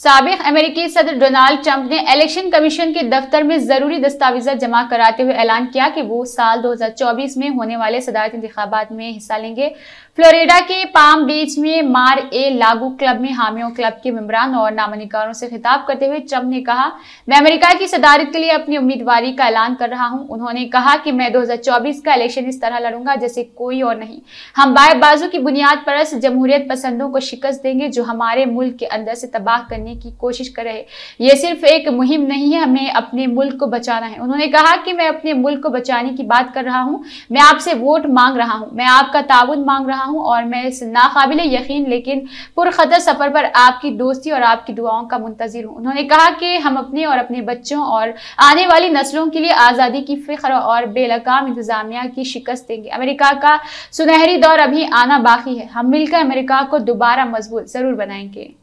सबक अमेरिकी सदर डोनाल्ड ट्रंप ने इलेक्शन कमीशन के दफ्तर में ज़रूरी दस्तावेजा जमा कराते हुए ऐलान किया कि वो साल 2024 में होने वाले सदारती इंतबात में हिस्सा लेंगे फ्लोरिडा के पाम बीच में मार ए लागू क्लब में हामियों क्लब के मेम्बरान और नामनिकारों से खिताब करते हुए ट्रंप ने कहा मैं अमेरिका की सदारत के लिए अपनी उम्मीदवारी का ऐलान कर रहा हूँ उन्होंने कहा कि मैं 2024 का इलेक्शन इस तरह लड़ूंगा जैसे कोई और नहीं हम बाएं बाजू की बुनियाद पर जमहूरियत पसंदों को शिकस्त देंगे जो हमारे मुल्क के अंदर से तबाह करने करने की कोशिश करे ये सिर्फ एक मुहिम नहीं है हमें अपने मुल्क को बचाना है उन्होंने कहा कि मैं अपने मुल्क को बचाने की बात कर रहा हूँ मैं आपसे वोट मांग रहा हूँ मैं आपका ताउन मांग रहा हूँ और मैं इस नाकबिल यकीन लेकिन पुरखतर सफ़र पर आपकी दोस्ती और आपकी दुआओं का मुंतजर हूँ उन्होंने कहा कि हम अपने और अपने बच्चों और आने वाली नस्लों के लिए आज़ादी की फ़िक्र और बेलकाम इंतज़ामिया की शिकस्त देंगे अमेरिका का सुनहरी दौर अभी आना बाकी है हम मिलकर अमेरिका को दोबारा मजबूत ज़रूर बनाएंगे